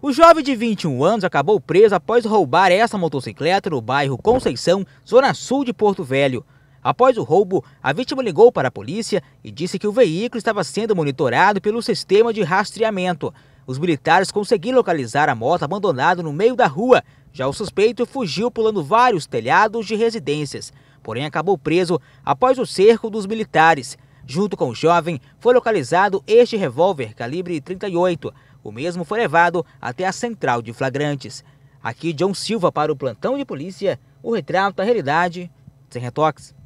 O jovem de 21 anos acabou preso após roubar essa motocicleta no bairro Conceição, zona sul de Porto Velho. Após o roubo, a vítima ligou para a polícia e disse que o veículo estava sendo monitorado pelo sistema de rastreamento. Os militares conseguiram localizar a moto abandonada no meio da rua. Já o suspeito fugiu pulando vários telhados de residências, porém acabou preso após o cerco dos militares. Junto com o jovem, foi localizado este revólver calibre 38. O mesmo foi levado até a central de flagrantes. Aqui, John Silva para o plantão de polícia, o retrato da realidade sem retoques.